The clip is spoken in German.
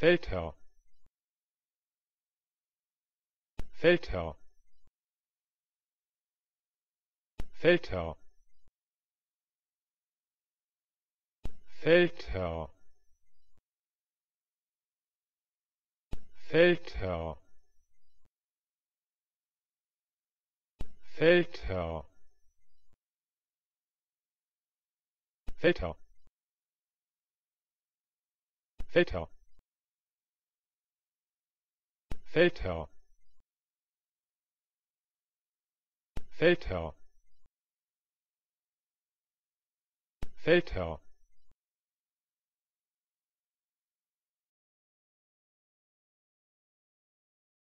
Feldherr Feldherr Feldherr Feldherr Feldherr Feldherr Feldherr Feldherr Feldherr Feldherr Feldherr